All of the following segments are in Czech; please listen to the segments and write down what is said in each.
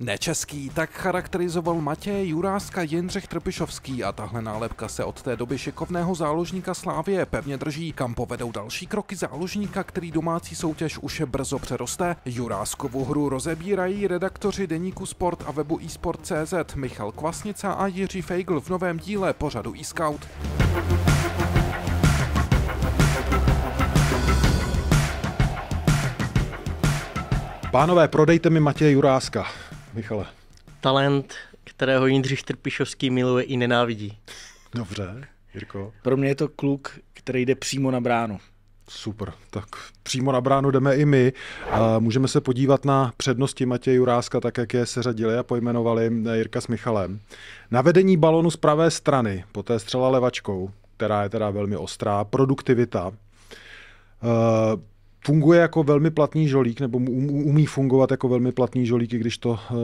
Nečeský, tak charakterizoval Matěj Juráska Jindřich Trpišovský a tahle nálepka se od té doby šikovného záložníka Slávě pevně drží, kam povedou další kroky záložníka, který domácí soutěž už brzo přeroste. Juráskovu hru rozebírají redaktoři deníku Sport a webu eSport.cz Michal Kvasnica a Jiří Feigl v novém díle pořadu eScout. Pánové, prodejte mi Matěje Juráska. Michale? Talent, kterého Jindřich Trpišovský miluje i nenávidí. Dobře, Jirko. Pro mě je to kluk, který jde přímo na bránu. Super, tak přímo na bránu jdeme i my. Můžeme se podívat na přednosti Matěje Juráska, tak jak je seřadili a pojmenovali eh, Jirka s Michalem. Navedení balonu z pravé strany, poté střela levačkou, která je teda velmi ostrá, produktivita, eh, funguje jako velmi platný žolík, nebo um- umí fungovat jako velmi platný žolík, i když to eh,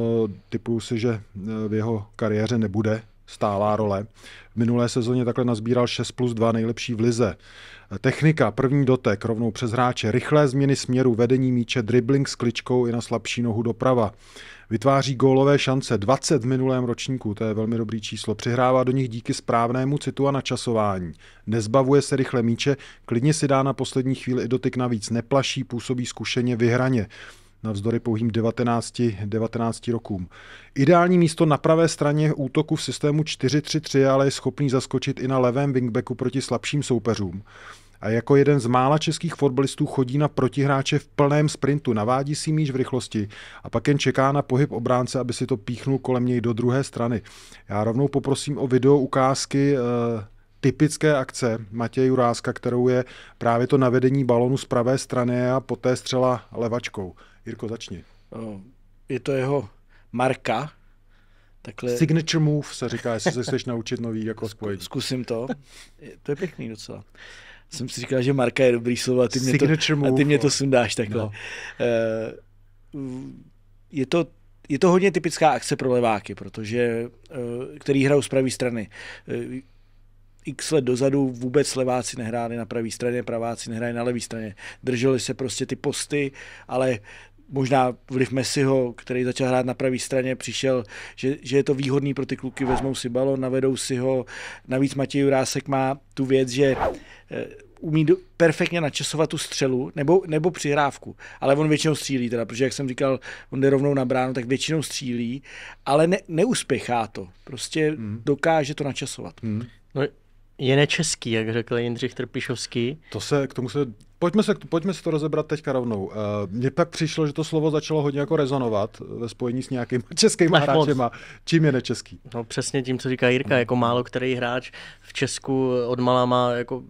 typuju si, že eh, v jeho kariéře nebude stálá role. V minulé sezóně takhle nazbíral 6 plus 2 nejlepší v lize. Technika, první dotek, rovnou přes hráče, rychlé změny směru, vedení míče, dribbling s kličkou i na slabší nohu doprava. Vytváří gólové šance 20 v minulém ročníku, to je velmi dobrý číslo. Přihrává do nich díky správnému citu a načasování. Nezbavuje se rychle míče, klidně si dá na poslední chvíli i dotyk navíc, neplaší, působí zkušeně vyhraně navzdory pouhým 19, 19 rokům. Ideální místo na pravé straně útoku v systému 4-3-3, ale je schopný zaskočit i na levém wingbacku proti slabším soupeřům. A jako jeden z mála českých fotbalistů chodí na protihráče v plném sprintu, navádí si míč v rychlosti a pak jen čeká na pohyb obránce, aby si to píchnul kolem něj do druhé strany. Já rovnou poprosím o video ukázky eh, typické akce Matěje Juráska, kterou je právě to navedení balonu z pravé strany a poté střela levačkou. Jirko, začni. No, je to jeho marka. Takhle... Signature move se říká, jestli se chceš naučit nový jako spojení. Zkusím to. To je pěkný docela. Jsem si říkal, že marka je dobrý slovo a ty mě, Signature to, move, a ty mě to sundáš takhle. No. Eh, je to je to hodně typická akce pro leváky, protože, eh, který hrajou z pravé strany. Eh, x let dozadu vůbec leváci nehráli na pravé straně, praváci nehráli na levé straně. Drželi se prostě ty posty, ale možná vliv Messiho, který začal hrát na pravé straně, přišel, že, že je to výhodný pro ty kluky, vezmou si balon, navedou si ho. Navíc Matěj Jurásek má tu věc, že eh, umí do, perfektně načasovat tu střelu nebo, nebo přihrávku, ale on většinou střílí teda, protože jak jsem říkal, on jde rovnou na bránu, tak většinou střílí, ale ne, neuspěchá to, prostě hmm. dokáže to načasovat. Hmm. No, je nečeský, jak řekl Jindřich Trpišovský. To se, k tomu se, pojďme se, pojďme se to rozebrat teďka rovnou. Uh, Mně pak přišlo, že to slovo začalo hodně jako rezonovat ve spojení s nějakým českým hráčem. Čím je nečeský? No přesně tím, co říká Jirka, jako málo který hráč v Česku odmala má jako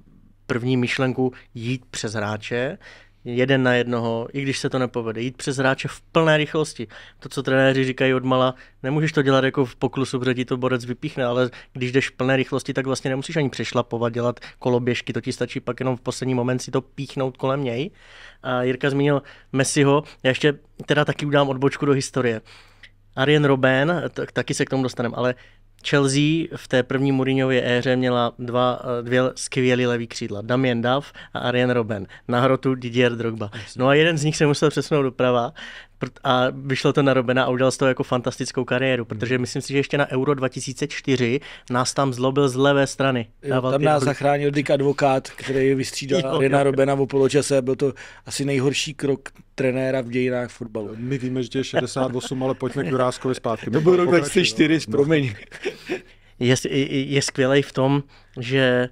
první myšlenku jít přes hráče, jeden na jednoho, i když se to nepovede, jít přes hráče v plné rychlosti. To, co trenéři říkají odmala, nemůžeš to dělat jako v poklusu, protože ti to borec vypíchne, ale když jdeš v plné rychlosti, tak vlastně nemusíš ani přešlapovat, dělat koloběžky, to ti stačí pak jenom v poslední moment si to píchnout kolem něj. A Jirka zmínil Messiho, já ještě teda taky udám odbočku do historie. Arjen Robben, taky se k tomu dostaneme, ale Chelsea v té první Mourinhově éře měla dva, dvě skvělé levý křídla. Damien Duff a Arjen Robben. Na hrotu Didier Drogba. No a jeden z nich se musel přesunout doprava a vyšlo to na Robena a udělal z toho jako fantastickou kariéru, hmm. protože myslím si, že ještě na Euro 2004 nás tam zlobil z levé strany. Jo, tam nás zachránil Dick Advokát, který vystřídal Arjena Robena v poločase. Byl to asi nejhorší krok trenéra v dějinách fotbalu. My víme, že je 68, ale pojďme k Juráskovi zpátky. To byl rok 2004, no. promiň. Je, je, je v tom, že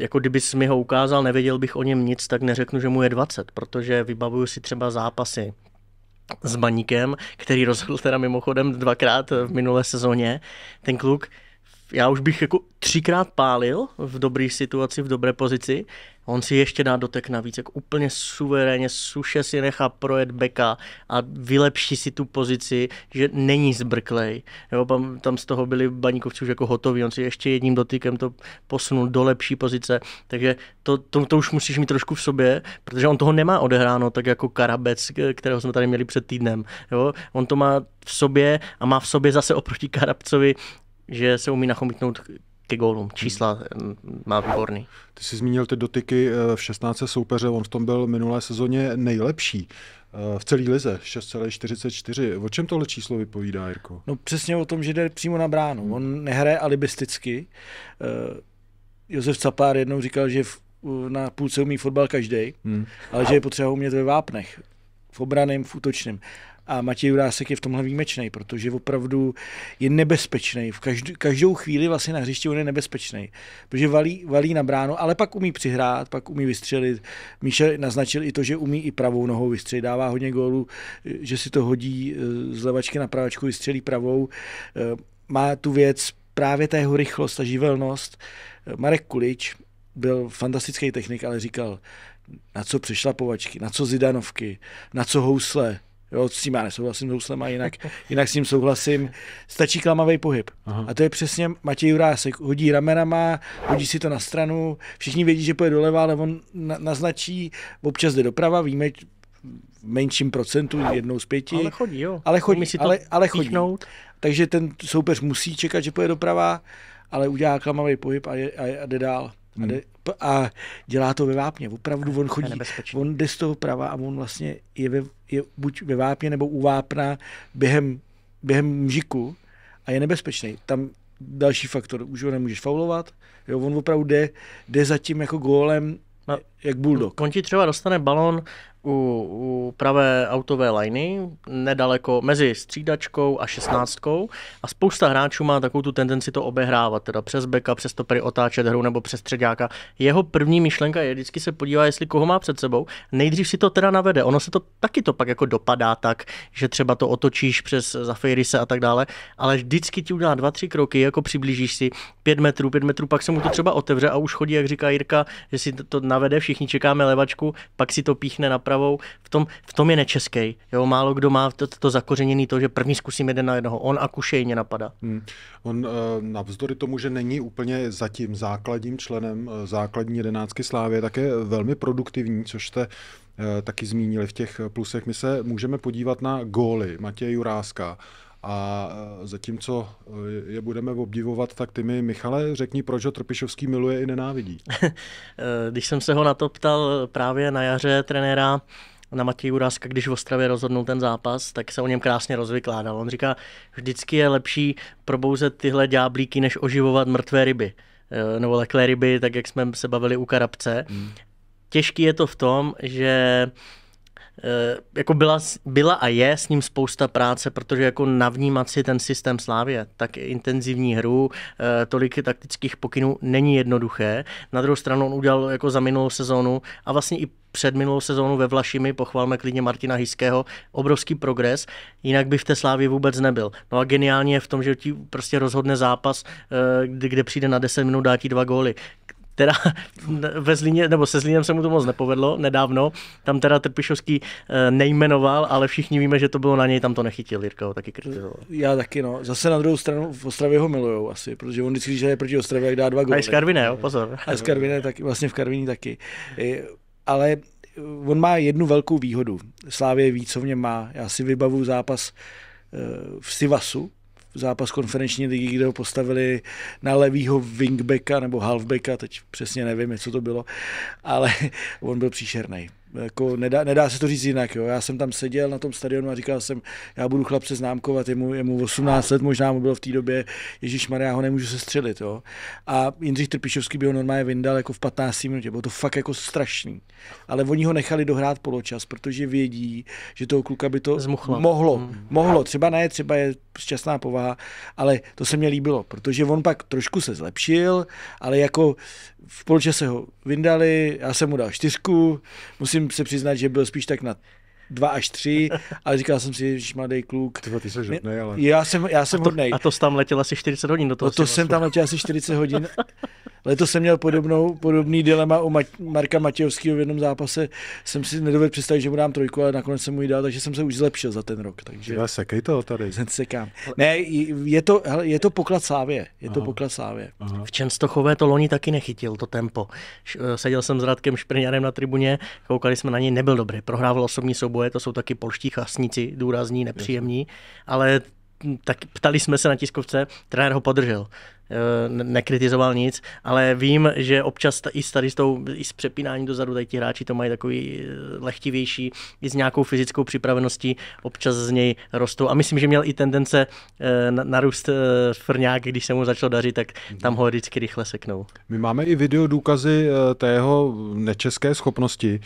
jako kdyby mi ho ukázal, nevěděl bych o něm nic, tak neřeknu, že mu je 20, protože vybavuju si třeba zápasy s Baníkem, který rozhodl teda mimochodem dvakrát v minulé sezóně. Ten kluk já už bych jako třikrát pálil v dobré situaci, v dobré pozici. On si ještě dá dotek navíc, jako úplně suverénně, suše si nechá projet beka a vylepší si tu pozici, že není zbrklej. Jo, tam, tam z toho byli baníkovci už jako hotoví, on si ještě jedním dotykem to posunul do lepší pozice, takže to, to, to už musíš mít trošku v sobě, protože on toho nemá odehráno, tak jako Karabec, kterého jsme tady měli před týdnem. Jo, on to má v sobě a má v sobě zase oproti Karabcovi že se umí nachomitnout ke gólům. Čísla mm, má výborný. Ty jsi zmínil ty dotyky eh, v 16 soupeře, on v tom byl minulé sezóně nejlepší eh, v celé lize, 6,44. O čem tohle číslo vypovídá, Jirko? No přesně o tom, že jde přímo na bránu. On nehraje alibisticky. Eh, Josef Capár jednou říkal, že na půlce umí fotbal každý, hmm. ale že je potřeba umět ve vápnech. V obraném, v útočném. A Matěj Jurásek je v tomhle výjimečný, protože opravdu je nebezpečný. V každou, každou chvíli vlastně na hřišti on je nebezpečný, protože valí, valí na bránu, ale pak umí přihrát, pak umí vystřelit. Míša naznačil i to, že umí i pravou nohou vystřelit, dává hodně gólů, že si to hodí eh, z levačky na pravačku, vystřelí pravou. Eh, má tu věc právě ta jeho rychlost a živelnost. Eh, Marek Kulič byl fantastický technik, ale říkal, na co přešlapovačky, na co zidanovky, na co housle, Jo, s tím já nesouhlasím s Houslem a jinak, jinak s ním souhlasím. Stačí klamavý pohyb. Aha. A to je přesně Matěj Jurásek. Hodí ramenama, hodí si to na stranu, všichni vědí, že pojede doleva, ale on na, naznačí, občas jde doprava, víme, v menším procentu, jednou z pěti. Ale chodí, jo. Ale chodí, si to ale, ale chodí. Takže ten soupeř musí čekat, že pojede doprava, ale udělá klamavý pohyb a, je, a, a jde dál. Hmm. A, a dělá to ve vápně. Opravdu on chodí, on jde z toho prava a on vlastně je, ve, je buď ve vápně nebo u vápna během, během mžiku a je nebezpečný. Tam další faktor, už ho nemůžeš faulovat, jo, on opravdu jde, jde za tím jako gólem No, jak bulldog. On ti třeba dostane balon u, u pravé autové liny, nedaleko, mezi střídačkou a šestnáctkou a spousta hráčů má takovou tu tendenci to obehrávat, teda přes beka, přes topery otáčet hru nebo přes středáka. Jeho první myšlenka je vždycky se podívá, jestli koho má před sebou. Nejdřív si to teda navede, ono se to taky to pak jako dopadá tak, že třeba to otočíš přes zafejryse a tak dále, ale vždycky ti udělá dva, tři kroky, jako přiblížíš si pět metrů, pět metrů, pak se mu to třeba otevře a už chodí, jak říká Jirka, že si to, navede všichni čekáme levačku, pak si to píchne na pravou. V tom, v tom je nečeský. Jo, málo kdo má to, to zakořeněný to, že první zkusím jeden na jednoho. On a Kušej mě napadá. Hmm. On eh, navzdory tomu, že není úplně zatím základním členem eh, základní jedenáctky Slávy, tak je velmi produktivní, což jste eh, taky zmínili v těch plusech. My se můžeme podívat na góly Matěje Juráska a e, zatímco e, je budeme obdivovat, tak ty mi, Michale, řekni, proč ho Trpišovský miluje i nenávidí. E, když jsem se ho na to ptal právě na jaře trenéra, na Matěj Uráska, když v Ostravě rozhodnul ten zápas, tak se o něm krásně rozvykládal. On říká, vždycky je lepší probouzet tyhle dňáblíky, než oživovat mrtvé ryby. Nebo leklé ryby, tak jak jsme se bavili u Karabce. Hmm. Těžký je to v tom, že Eh, jako byla, byla a je s ním spousta práce, protože jako navnímat si ten systém Slávě, tak intenzivní hru, eh, tolik taktických pokynů není jednoduché. Na druhou stranu on udělal jako za minulou sezónu a vlastně i před minulou sezónu ve Vlašimi, pochvalme klidně Martina Hiského, obrovský progres, jinak by v té slávě vůbec nebyl. No a geniálně je v tom, že ti prostě rozhodne zápas, eh, kde přijde na 10 minut dá ti dva góly teda ve Zlíně, nebo se Zlínem se mu to moc nepovedlo nedávno, tam teda Trpišovský eh, nejmenoval, ale všichni víme, že to bylo na něj, tam to nechytil, Jirka ho taky kritizoval. Já taky, no. Zase na druhou stranu v Ostravě ho milujou asi, protože on vždycky, když je proti Ostravě, jak dá dva góly. A i z Karviné, jo, pozor. A z Karviné taky, vlastně v Karviní taky. Ale eh, on má jednu velkou výhodu. Slávě ví, co v něm má. Já si vybavu zápas eh, v Sivasu, zápas konferenční ligy, kde ho postavili na levýho wingbacka nebo halfbacka, teď přesně nevím, co to bylo, ale on byl příšerný jako nedá, nedá se to říct jinak. Jo. Já jsem tam seděl na tom stadionu a říkal jsem, já budu chlapce známkovat, jemu, mu 18 let možná mu bylo v té době, Ježíš Maria, ho nemůžu sestřelit. Jo. A Jindřich Trpišovský by ho normálně vyndal jako v 15 minutě, bylo to fakt jako strašný. Ale oni ho nechali dohrát poločas, protože vědí, že toho kluka by to Zmuchla. mohlo. Hmm. Mohlo, třeba ne, třeba je šťastná povaha, ale to se mě líbilo, protože on pak trošku se zlepšil, ale jako v poločase ho vyndali, já jsem mu dal čtyřku, musím musím se přiznat, že byl spíš tak na dva až tři, ale říkal jsem si, že mladý kluk. Tyvo, ty jsi hodnej, ale... Já jsem, já jsem a to, hodnej. A to jsi tam letěl asi 40 hodin do toho. No to jsem tam letěl asi 40 hodin. Letos jsem měl podobnou, podobný dilema u Ma- Marka Matějovského v jednom zápase. Jsem si nedovedl představit, že mu dám trojku, ale nakonec jsem mu ji dal, takže jsem se už zlepšil za ten rok. Takže... Já sekej to tady. Sekám. Ne, je to, hele, je to poklad sávě, Je Aha. to poklad sávě. V Čenstochové to loni taky nechytil, to tempo. Eh, seděl jsem s Radkem Šprňarem na tribuně, koukali jsme na něj, nebyl dobrý. Prohrával osobní souboje, to jsou taky polští chasníci, důrazní, nepříjemní, ale tak ptali jsme se na tiskovce, trenér ho podržel. Eh, nekritizoval nic, ale vím, že občas i s, tady s, tou, i s přepínáním dozadu, tady ti hráči to mají takový eh, lehtivější, i s nějakou fyzickou připraveností občas z něj rostou. A myslím, že měl i tendence eh, narůst frňák, když se mu začalo dařit, tak tam ho vždycky rychle seknou. My máme i video důkazy tého nečeské schopnosti.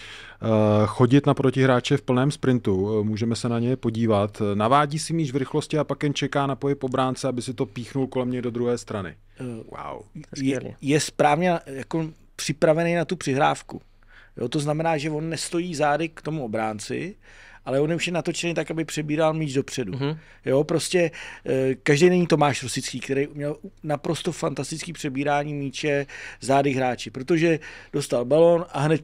Eh, chodit na protihráče v plném sprintu. Eh, můžeme se na ně podívat. Navádí si míč v rychlosti a pak jen čeká na pohyb obránce, aby si to píchnul kolem něj do druhé strany. Eh, wow. Je, je správně jako připravený na tu přihrávku. Jo, to znamená, že on nestojí zády k tomu obránci, ale on je už natočený tak, aby přebíral míč dopředu. Mm-hmm. Jo, prostě každý není Tomáš Rosický, který měl naprosto fantastický přebírání míče zády hráči, protože dostal balon a hned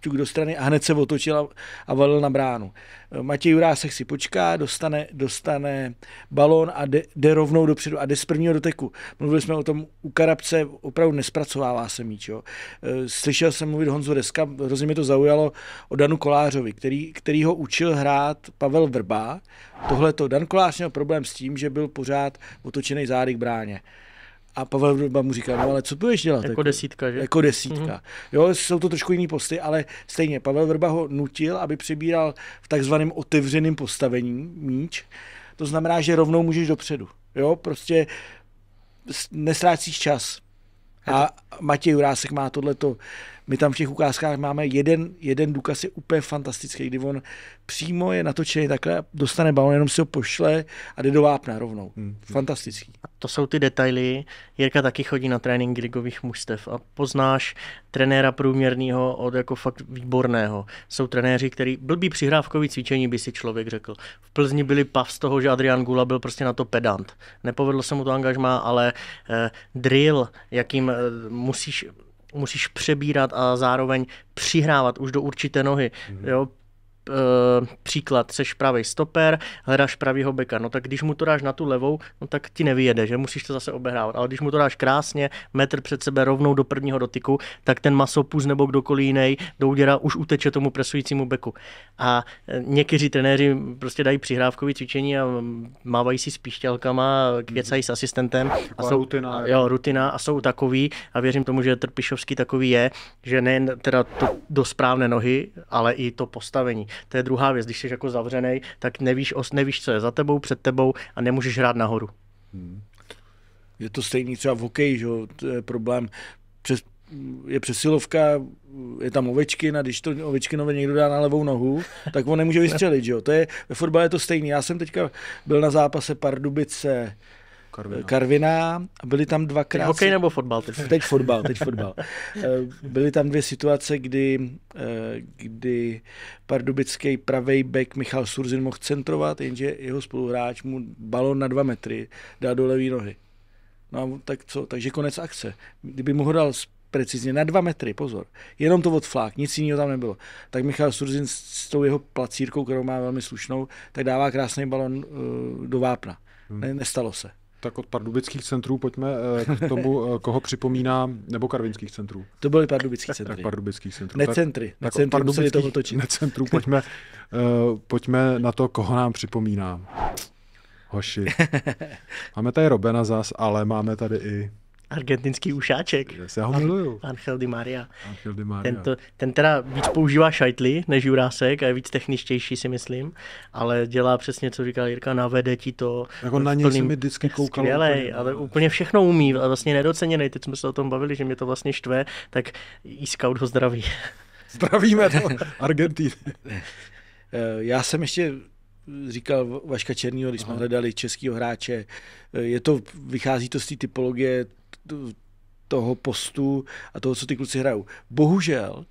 čuk do strany a hned se otočil a, a valil na bránu. E, Matěj Jurásek si počká, dostane, dostane balón a jde, jde rovnou dopředu a jde z prvního doteku. Mluvili jsme o tom, u Karabce opravdu nespracovává se míč. Jo. E, slyšel jsem mluvit Honzu Deska, hrozně mě to zaujalo, o Danu Kolářovi, který, který ho učil hrát Pavel Vrba. Tohle to Dan Kolář měl problém s tím, že byl pořád otočený zády k bráně. A Pavel Vrba mu říká, no ale co budeš dělat? Jako, jako desítka, že? Jako desítka. Mm-hmm. Jo, jsou to trošku jiný posty, ale stejně Pavel Vrba ho nutil, aby přebíral v takzvaném otevřeném postavení míč. To znamená, že rovnou můžeš dopředu. Jo, prostě nesrácíš čas. A Matěj Jurásek má tohleto my tam v těch ukázkách máme jeden, jeden důkaz, je úplně fantastický, kdy on přímo je natočený takhle, dostane balon, jenom si ho pošle a jde do vápna rovnou. Hmm. Fantastický. To jsou ty detaily. Jirka taky chodí na trénink ligových mužstev a poznáš trenéra průměrného od jako fakt výborného. Jsou trenéři, který blbý přihrávkový cvičení by si člověk řekl. V Plzni byli pav z toho, že Adrian Gula byl prostě na to pedant. Nepovedlo se mu to angažma, ale eh, drill, jakým eh, musíš musíš přebírat a zároveň přihrávat už do určité nohy. Mm-hmm. Jo, Eh, příklad, seš pravý stoper, hledáš pravýho beka, no tak když mu to dáš na tu levou, no tak ti nevyjede, že musíš to zase obehrávat, ale když mu to dáš krásně, metr před sebe rovnou do prvního dotyku, tak ten masopus nebo kdokoliv jiný do úděra už uteče tomu presujícímu beku. A eh, někteří trenéři prostě dají přihrávkové cvičení a mávají si s píšťalkama, kvěcají s asistentem. A jsou, rutina. Jako- jo, rutina a jsou takový a věřím tomu, že Trpišovský takový je, že nejen teda to do správné nohy, ale i to postavení. To je druhá věc, když jsi jako zavřený, tak nevíš, os, nevíš, co je za tebou, před tebou a nemůžeš hrát nahoru. Hmm. Je to stejný třeba v hokeji, že? to je problém. Přes, je přesilovka, je tam ovečkina, když to ovečkinovi někdo dá na levou nohu, tak on nemůže vystřelit, že jo. To je, ve fotbale je to stejný. Já jsem teďka byl na zápase Pardubice Karvina. Eh, Karvina. Byli tam dvakrát... Hokej nebo fotbal? Teď, teď fotbal, teď fotbal. Eh, byly tam dvě situace, kdy, eh, kdy pardubický pravej back Michal Surzin mohl centrovat, jenže jeho spoluhráč mu balon na dva metry dá do levý nohy. No a tak co? Takže konec akce. Kdyby mu ho dal precizně na dva metry, pozor. Jenom to odflák, nic jiného tam nebylo. Tak Michal Surzin s tou jeho placírkou, kterou má velmi slušnou, tak dává krásný balon do vápna. Hmm. Ne, nestalo se tak od pardubických centrů pojďme eh, k tomu, eh, koho připomíná, nebo karvinských centrů. To byly pardubické centry. Tak pardubických centrů. Necentry. Tak, necentry, tak museli to Ne centrů, pojďme, eh, pojďme na to, koho nám připomíná. Hoši. Máme tady Robena zas, ale máme tady i Argentinský ušáček. Já ho miluju. Angel Di Maria. Angel Di Maria. Tento, ten teda víc používá šajtly než Jurásek a je víc techničtější si myslím, ale dělá přesně, co říkal Jirka, navede ti to. Jako na něj plným, mi vždycky koukal. Skvělej, úplně, ale úplně všechno umí a vlastně nedoceněný. Teď jsme se o tom bavili, že mě to vlastně štve, tak e-scout ho zdraví. Zdravíme to Argentíny. Eh, já jsem ještě říkal Vaška Černýho, když jsme hledali českého hráče, eh, je to, vychází to z té typologie toho postu a toho, co ty kluci hrajou. Bohužel,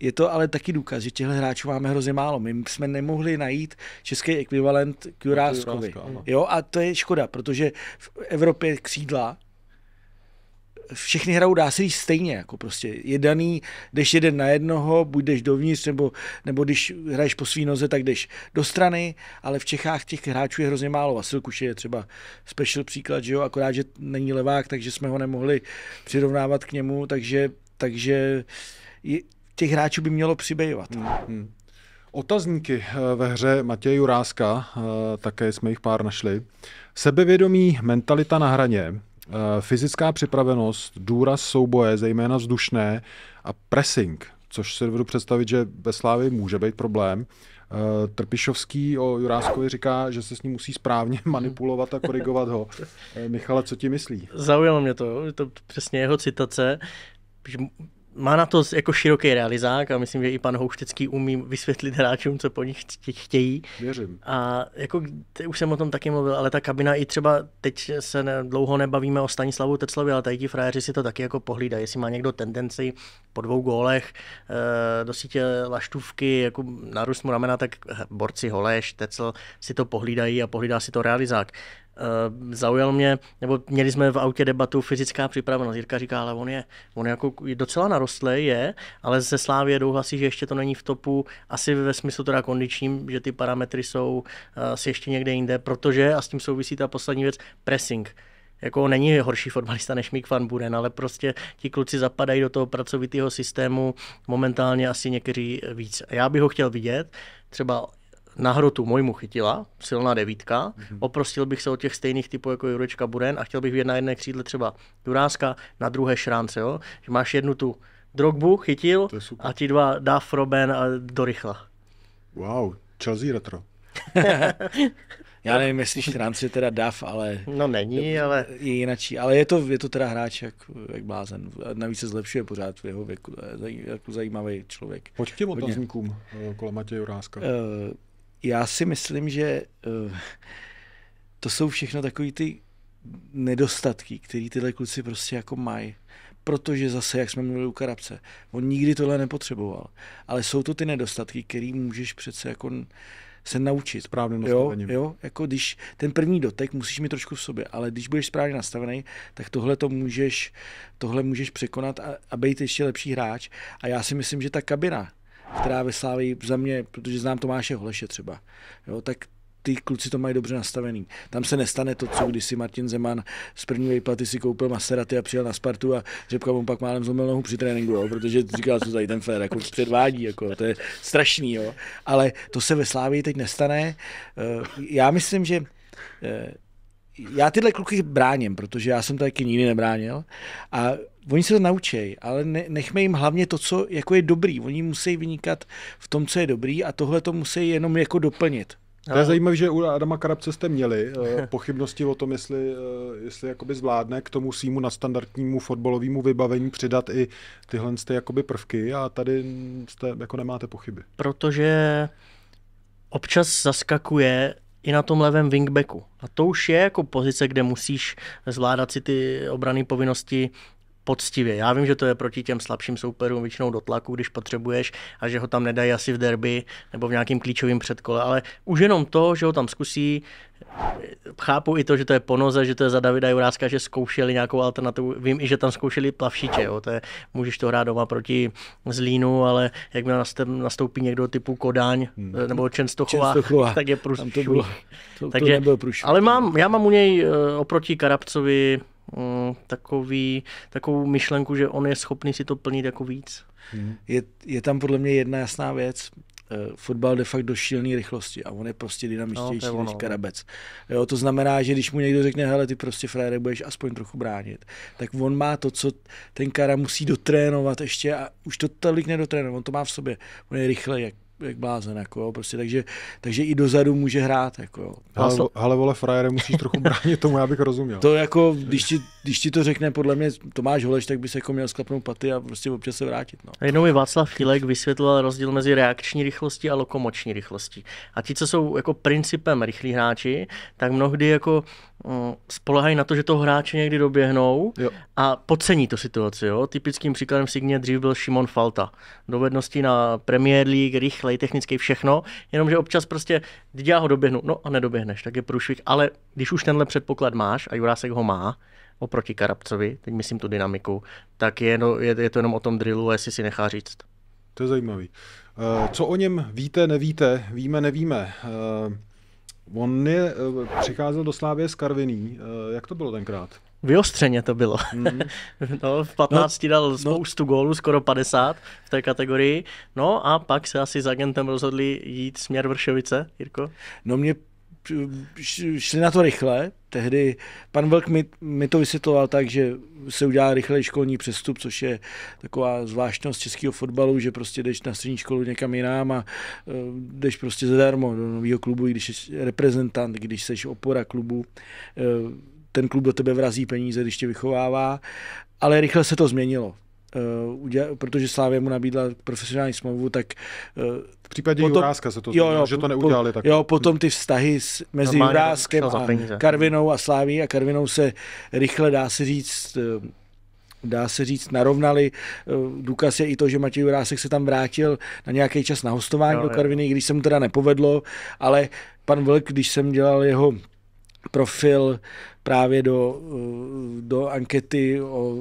je to ale taky důkaz, že těchto hráčů máme hrozně málo. My jsme nemohli najít český ekvivalent k Juráskovi. Jo, a to je škoda, protože v Evropě křídla všechny hrajou dá se stejně, jako prostě je daný, jdeš jeden na jednoho, buď jdeš dovnitř, nebo, nebo když hraješ po svý noze, tak jdeš do strany, ale v Čechách těch hráčů je hrozně málo. Vasil Kuše je třeba special příklad, že jo, akorát, že není levák, takže jsme ho nemohli přirovnávat k němu, takže, takže je, těch hráčů by mělo přibývat. Hmm, hmm. Otazníky eh, ve hře Matěje Juráska, eh, také jsme jich pár našli. Sebevědomí, mentalita na hraně, Eh, fyzická připravenost, důraz souboje, zejména vzdušné a pressing, což si dovedu představit, že ve Slávy může být problém. Eh, Trpišovský o Juráskovi říká, že se s ním musí správně manipulovat a korigovat ho. Eh, Michale, co ti myslí? Zaujalo mě to, je to přesně jeho citace má na to jako široký realizák a myslím, že i pan Houštecký umí vysvětlit hráčům, co po nich chtějí. Věřím. A jako už jsem o tom taky mluvil, ale ta kabina i třeba teď se ne, dlouho nebavíme o Stanislavu Teclovi, ale tady ti frajeři si to taky jako pohlídají, jestli má někdo tendenci po dvou gólech e, do sítě laštůvky, jako narůst mu ramena, tak borci Holeš, Tecl si to pohlídají a pohlídá si to realizák. Eh, zaujal mě, nebo měli jsme v autě debatu fyzická připravenost. Jirka říká, ale on je, on je jako docela narostlý, je, ale ze Slávě douhlasí, že ještě to není v topu, asi ve smyslu teda kondičním, že ty parametry jsou eh, asi ještě někde jinde, protože, a s tím souvisí ta poslední věc, pressing jako není horší fotbalista než Mick Van Buren, ale prostě ti kluci zapadají do toho pracovitého systému momentálně asi někteří víc. Já bych ho chtěl vidět, třeba na hrotu Mojmu chytila, silná devítka, mm-hmm. oprostil bych se od těch stejných typů jako Jurečka Buren a chtěl bych vidět na jedné křídle třeba Juráska, na druhé Šránce, jo? že máš jednu tu Drogbu chytil a ti dva Duff, Robben a Dorychla. Wow, Chelsea retro. Já nevím, jestli šránce je teda DAF, ale... No není, je, ale... Je jinačí, ale je to, je to teda hráč jak, jak blázen. Navíc se zlepšuje pořád v jeho věku. jako zajímavý člověk. Pojď k těm otazníkům eh, kolem Matěje Juráska. Uh, eh, já si myslím, že eh, to jsou všechno takový ty nedostatky, který tyhle kluci prostě jako mají. Protože zase, jak jsme mluvili u Karabce, on nikdy tohle nepotřeboval. Ale jsou to ty nedostatky, který můžeš přece jako se naučit. Správným nastavením. Jo, jo, jako když ten první dotek musíš mít trošku v sobě, ale když budeš správně nastavený, tak tohle to můžeš, tohle můžeš překonat a, a být ještě lepší hráč. A já si myslím, že ta kabina, která ve za mě, protože znám Tomáše Holeše třeba, jo, tak ty kluci to mají dobře nastavený. Tam se nestane to, co když si Martin Zeman z první výplaty si koupil Maserati a přijel na Spartu a Řepka mu pak málem zlomil nohu při tréninku, jo, protože říkal, co tady ten fér jako předvádí, jako, to je strašný. Jo. Ale to se ve Slávii teď nestane. Eh, já myslím, že eh, já tyhle kluky bráním, protože já jsem to taky nikdy nebránil a Oni se to naučí, ale ne, nechme jim hlavně to, co jako je dobrý. Oni musí vynikat v tom, co je dobrý a tohle to musí jenom jako doplnit. To je zajímavé, že u Adama Karabce jste měli eh, pochybnosti o tom, jestli, eh, jestli jakoby zvládne k tomu svýmu nadstandardnímu fotbalovému vybavení přidat i tyhle jste jakoby prvky a tady jste, jako nemáte pochyby. Protože občas zaskakuje i na tom levém wingbacku. A to už je jako pozice, kde musíš zvládat si ty obrany povinnosti poctivě. Já vím, že to je proti těm slabším souperům většinou do tlaku, když potřebuješ a že ho tam nedají asi v derby nebo v nějakým klíčovým předkole, ale už jenom to, že ho tam zkusí, chápu i to, že to je ponoze, že to je za Davida Juráska, že zkoušeli nějakou alternativu. Vím i, že tam zkoušeli plavšiče, jo. To je, můžeš to hrát doma proti Zlínu, ale jakmile nastoupí někdo typu Kodáň hmm. Eh, nebo Čenstochová, Čenstochová, tak je průšvih. To to, to Takže, nebyl průšvih. Ale mám, já mám u něj eh, oproti Karabcovi Mm, takový, takovou myšlenku, že on je schopný si to plnit jako víc. Hmm. Je, je tam podle mě jedna jasná věc. Eh, fotbal de facto do šílené rychlosti a on je prostě dynamičtější no, než no. Karabec. Jo, to znamená, že když mu někdo řekne, hele, ty prostě frajere budeš aspoň trochu bránit, tak on má to, co ten Kara musí dotrénovat ještě a už to tolik nedotrénovat, on to má v sobě. On je rychle jak jak blázen, jako jo, prostě, takže, takže i dozadu může hrát, jako jo. Ale, hale vole, frajere musíš trochu bránit tomu, já bych rozuměl. To jako, když ti když ti to řekne podle mě Tomáš Holeš, tak by se jako měl sklapnout paty a prostě občas se vrátit. No. A jednou mi Václav Filek vysvětlil rozdíl mezi reakční rychlostí a lokomoční rychlostí. A ti, co jsou jako principem rychlí hráči, tak mnohdy jako mm, spolehají na to, že to hráče někdy doběhnou jo. a podcení to situaci. Jo? Typickým příkladem Signě dřív byl Šimon Falta. Dovednosti na Premier League, rychlej, technický, všechno, jenomže občas prostě, když já ho doběhnu, no a nedoběhneš, tak je průšvih, ale když už tenhle předpoklad máš a Jurásek ho má, oproti Karabcovi, teď myslím tu dynamiku, tak je, no, je, je to jenom o tom drillu, jestli si nechá říct. To je zajímavý. Eh, co o něm víte, nevíte, víme, nevíme. Eh, on je, eh, přicházel do Slávě z Karviní. Jak to bylo tenkrát? Vyostřeně to bylo. Mm. no, v 15 no, dal no. spoustu no. gólů, skoro 50 v té kategorii. No a pak se asi s agentem rozhodli jít směr Vršovice, Jirko? No mě šli na to rychle. Tehdy pan Vlk mi, mi to vysvětloval tak, že se udělá rychle školní přestup, což je taková zvláštnost českého fotbalu, že prostě jdeš na střední školu někam jinam a eh, jdeš prostě zadarmo do nového klubu, i když jsi reprezentant, když jsi opora klubu. Eh, ten klub do tebe vrazí peníze, když tě vychovává, ale rychle se to změnilo Eh, uděla, protože Slávě mu nabídla profesionální smlouvu, tak eh, v případě potom, Juráska se to jo, jo, že to neudělali tak. Jo, potom ty vztahy s, mezi Normálně Juráskem a Karvinou a Sláví a Karvinou se rychle, dá se říct, eh, dá se říct, narovnali. Důkaz je i to, že Matěj Jurásek se tam vrátil na nějaký čas na hostování no, do Karviny, když se mu teda nepovedlo, ale pan Vlk, když jsem dělal jeho profil právě do, do ankety o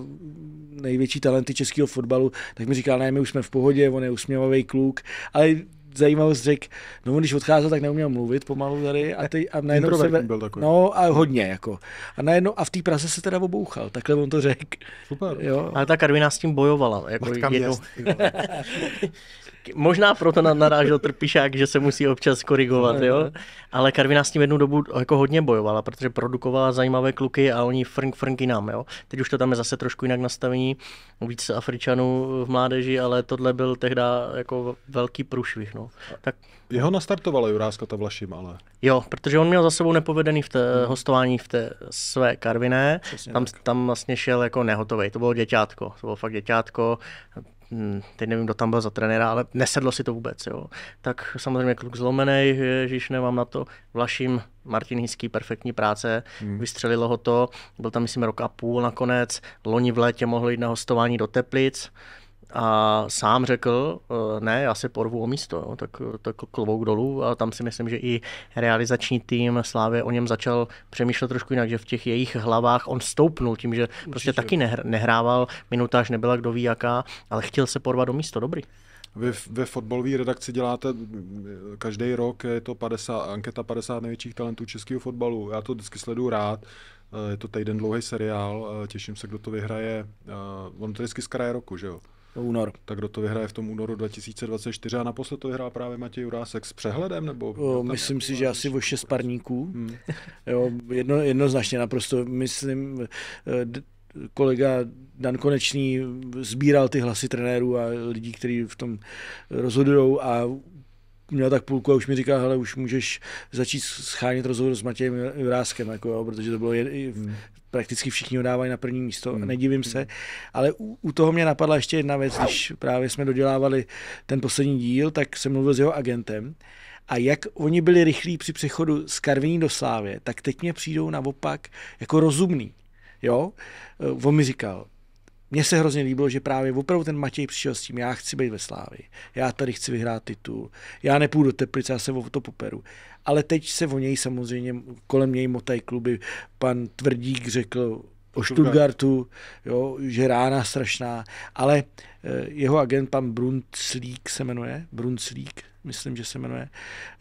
největší talenty českého fotbalu, tak mi říkal, ne, my už jsme v pohodě, on je usměvavý kluk, ale zajímavost řekl, no když odcházel, tak neuměl mluvit pomalu tady a, teď, a najednou se... Byl takový. No a hodně jako. A najednou, a v té Praze se teda obouchal, takhle on to řekl. Super. Jo. Ale ta Karvina s tím bojovala. Jako jednou. Možná proto narážel Trpišák, že se musí občas korigovat, jo? No, no. Ale Karviná s tím jednu dobu jako hodně bojovala, protože produkovala zajímavé kluky a oni frnk frnky nám, jo? Teď už to tam je zase trošku jinak nastavení, víc Afričanů v mládeži, ale tohle byl tehdy jako velký průšvih, no. Tak... Jeho nastartovala Juráska Vlašim, ale... Jo, protože on měl za sebou nepovedený v té hmm. hostování v té své Karviné, tam, tam vlastně šel jako nehotový, to bylo děťátko, to bylo fakt děťátko, Hm, teď nevím, kdo tam byl za trenéra, ale nesedlo si to vůbec, jo. Tak samozřejmě kluk zlomený, ježiš, nemám na to. Vlaším, Martin Hiský, perfektní práce, hmm. vystřelilo ho to, byl tam myslím rok a půl nakonec, loni v létě mohl jít na hostování do Teplic, a sám řekl, eh, ne, já se porvu o místo, jo, tak, tak klovou dolů a tam si myslím, že i realizační tým Slávě o něm začal přemýšlet trošku jinak, že v těch jejich hlavách on stoupnul tím, že prostě Určitě. prostě taky nehr- nehrával, minutáž nebyla kdo ví jaká, ale chtěl se porvat do místo, dobrý. Vy ve fotbalové redakci děláte každý rok, je to 50, anketa 50 největších talentů českého fotbalu. Já to vždycky sleduju rád. Eh, je to týden dlouhý seriál, eh, těším se, kdo to vyhraje. On to vždycky z kraje roku, že jo? Únor. Tak kdo to vyhraje v tom únoru 2024 a naposled to vyhrál právě Matěj Urásek s přehledem? nebo? O, myslím si, že asi o šest parníků. Hmm. Jo, jedno, jednoznačně naprosto. Myslím, eh, kolega Dan Konečný sbíral ty hlasy trenérů a lidí, kteří v tom rozhodují a měl tak půlku a už mi říká, hele, už můžeš začít schánit rozhovor s Matějem Juráskem, jako, jo, protože to bylo jed, hmm. prakticky všichni ho dávají na první místo, hmm. nedivím se. Ale u, u toho mě napadla ještě jedna věc, když právě jsme dodělávali ten poslední díl, tak jsem mluvil s jeho agentem a jak oni byli rychlí při přechodu z Karviní do Slávě, tak teď mě přijdou naopak jako rozumný. Jo? E, on mi říkal, mně se hrozně líbilo, že právě opravdu ten Matěj přišel s tím, já chci být ve Slávi, já tady chci vyhrát titul, já nepůjdu do Teplice, já se o to poperu. Ale teď se o něj samozřejmě, kolem něj motají kluby, pan Tvrdík řekl o Stuttgartu, jo, že rána strašná, ale eh, jeho agent, pan Brunclík se jmenuje, Brunclík, myslím, že se jmenuje,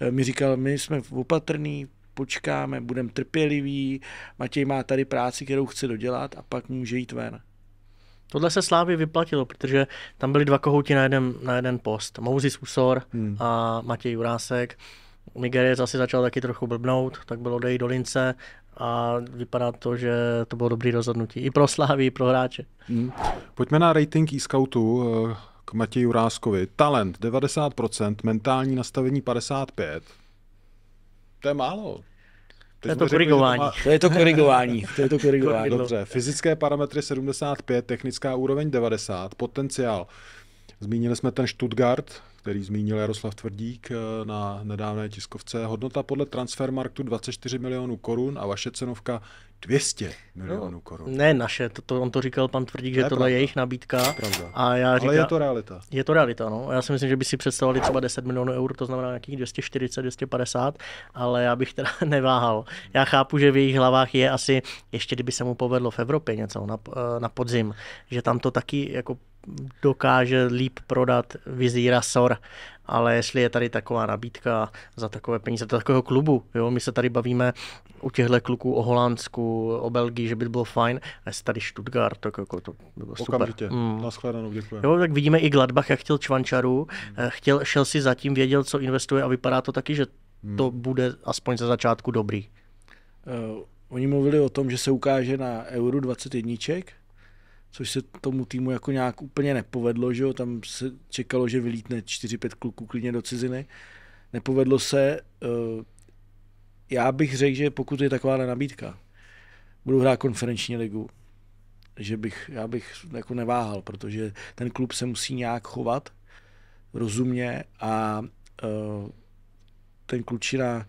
eh, mi říkal, my jsme opatrný, počkáme, budeme trpěliví, Matěj má tady práci, kterou chce dodělat a pak může jít ven. Tohle se Slávě vyplatilo, protože tam byly dva kohouti na jeden, na jeden post. Mouzis Usor hmm. a Matěj Jurásek. Miguel zase začal taky trochu blbnout, tak bylo dej do lince a vypadá to, že to bylo dobrý rozhodnutí. I pro Slávy, i pro hráče. Hmm. Pojďme na rating e-scoutu eh, k Matěji Juráskovi. Talent 90%, mentální nastavení 55%. To je málo to je to korigování. To, má... to je to korigování. To je to korigování. Dobře, fyzické parametry 75, technická úroveň 90, potenciál. Zmínili jsme ten Stuttgart, který zmínil Jaroslav Tvrdík eh, na nedávné tiskovce. Hodnota podle Transfermarktu 24 milionů korun a vaše cenovka 200 milionů no, korun. Ne naše, to, to, on to říkal pan Tvrdík, že to tohle pravda. je jejich nabídka. Pravda. A já říkám, Ale je to realita. Je to realita, no. Já si myslím, že by si představovali třeba 10 milionů eur, to znamená nějakých 240, 250, ale já bych teda neváhal. Já chápu, že v jejich hlavách je asi, ještě kdyby se mu povedlo v Evropě něco na, eh, na podzim, že tam to taky jako dokáže líp prodat vizíra Sor ale jestli je tady taková nabídka za takové peníze, za takového klubu, jo, my se tady bavíme u těchto kluků o Holandsku, o Belgii, že by to bylo fajn, a jestli tady Stuttgart, tak jako to by bylo super. mm. nashledanou, děkuji. Jo, tak vidíme i Gladbach, jak chtěl Čvančaru, mm. chtěl, šel si zatím, věděl, co investuje a vypadá to taky, že mm. to bude aspoň za začátku dobrý. Uh, oni mluvili o tom, že se ukáže na Euro 21 což se tomu týmu jako nějak úplně nepovedlo, že jo? tam se čekalo, že vylítne 4-5 kluků klidně do ciziny. Nepovedlo se, eh, já bych řekl, že pokud je taková nabídka, budu hrát konferenční ligu, že bych, já bych jako neváhal, protože ten klub se musí nějak chovat rozumně a eh, ten klučina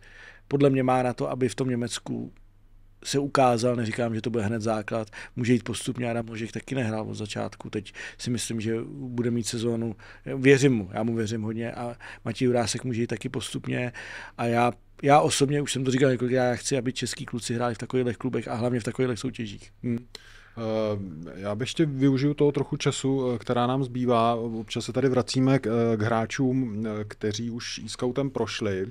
podle mě má na to, aby v tom Německu se ukázal, neříkám, že to bude hned základ, může jít postupně, Adam Hložek taky nehrál od začátku, teď si myslím, že bude mít sezónu, věřím mu, já mu věřím hodně a Matěj urásek může jít taky postupně a já já osobně, už jsem to říkal několikrát, já chci, aby český kluci hráli v takových klubech a hlavně v takových soutěžích. Hm. Já bych ještě využiju toho trochu času, eh, která nám zbývá. Občas se tady vracíme k, eh, k hráčům, kteří už e-scoutem prošli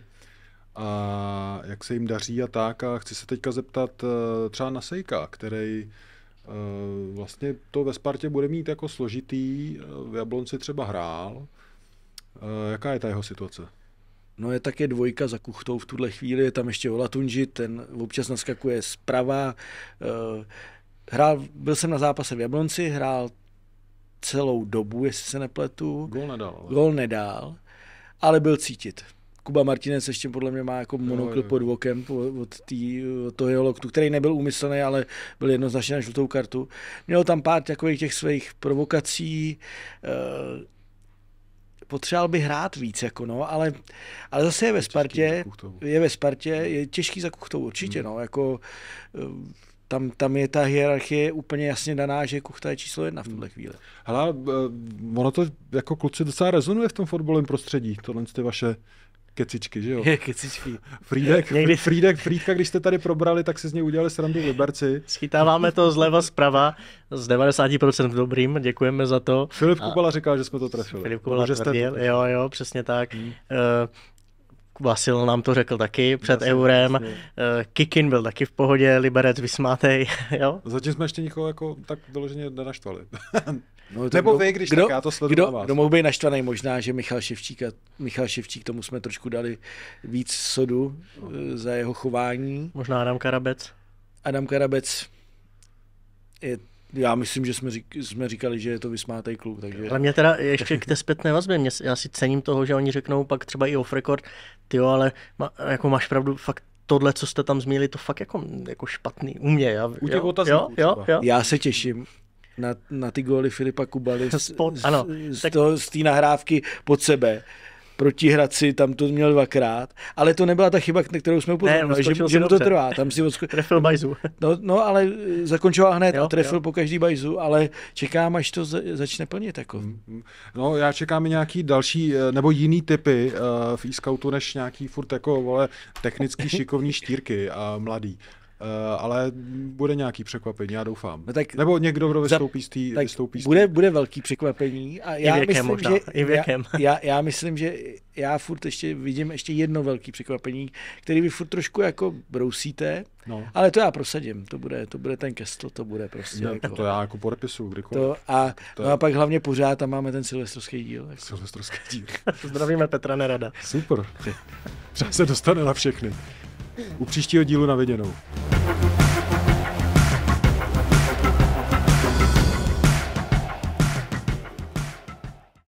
a jak se jim daří a tak. A chci se teďka zeptat eh, třeba na Sejka, který eh, vlastně to ve Spartě bude mít jako složitý, eh, v Jablonci třeba hrál. Jaká je ta jeho situace? No je také dvojka za kuchtou v tuhle chvíli, je tam ještě Olatunji, ten občas naskakuje zprava. Hrál, byl jsem na zápase v Jablonci, hrál celou dobu, jestli se nepletu. Gol nedal. Ale. Gol nedal, ale byl cítit. Kuba Martinez ještě podle mě má jako monokl no, pod okem od, tý, od toho jeho loktu, který nebyl úmyslný, ale byl jednoznačně na žlutou kartu. Měl tam pár takových těch svých provokací, eh, potřeboval by hrát víc, jako no, ale, ale zase je ve Spartě, je ve Spartě, je těžký za Kuchtou určitě, hmm. no, jako eh, tam, tam je ta hierarchie úplně jasně daná, že Kuchta je číslo jedna v tuhle hmm. chvíli. Hele, eh, ono to jako kluci docela rezonuje v tom fotbalovém prostředí, tohle ty vaše Kecičky, že jo? Kecičky. Frídek, Někdy... Frýdek, Frídka, když jste tady probrali, tak si z něj udělali srandu v Liberci. Schytáváme to zleva zprava, z 90% v dobrým, děkujeme za to. Filip A... říkal, že jsme to trefili. Filip Kubala no, tvrdil, jste... jo, jo, přesně tak. Hmm. Uh, Vasil nám to řekl taky před jasně, eurem. Uh, Kikin byl taky v pohodě, Liberec vysmátej. Jo? Zatím jsme ještě nikoho jako tak doloženě nenaštvali. No, Nebo kdo, vy, když kdo, tak já to sleduju kdo, vás. Kdo mohl být naštvaný možná, že Michal Ševčík, a, Michal Ševčík, tomu jsme trošku dali víc sodu eh, za jeho chování. Možná Adam Karabec. Adam Karabec je já myslím, že jsme, řík, jsme říkali, že je to vysmátej kluk. Takže... Ale mě teda ještě k té zpětné vazbě, mě, já si cením toho, že oni řeknou pak třeba i off record, ty jo, ale ma, jako máš pravdu, fakt tohle, co jste tam zmínili, to fakt jako, jako špatný u mě. Já, U těch jo, jo, jo, jo. já se těším, na, na ty góly Filipa Kubaly z, Spod, z, ano, z, tak... z té nahrávky pod sebe proti Hradci, tam to měl dvakrát, ale to nebyla ta chyba, kterou jsme upozornili, no, že, že mu to trvá. Tam si odsko... trefil bajzu. No, no, ale zakončoval hned jo, a trefil jo. po každý bajzu, ale čekám, až to začne plnit. Jako. Mm, mm. No, já čekám nějaký další, eh, nebo jiný typy eh, v e-scoutu, než nějaký furt jako, vole, technicky šikovní štírky a mladý. Eh, ale bude nějaký překvapení, já doufám. No tak, Nebo někdo, kdo vystoupí z té... bude, bude velký překvapení a já I věkem myslím, možná, že... I věkem. Já, já, já, myslím, že já furt ještě vidím ještě jedno velký překvapení, který vy furt trošku jako brousíte, no. ale to já prosadím, to bude, to bude ten kestl, to bude prostě. No, jako, to já jako podepisu kdykoliv. To a, to je... no a pak hlavně pořád tam máme ten silvestrovský díl. Jako. Silvestrovský díl. Zdravíme Petra Nerada. Super. Třeba se dostane na všechny u příštího dílu na viděnou.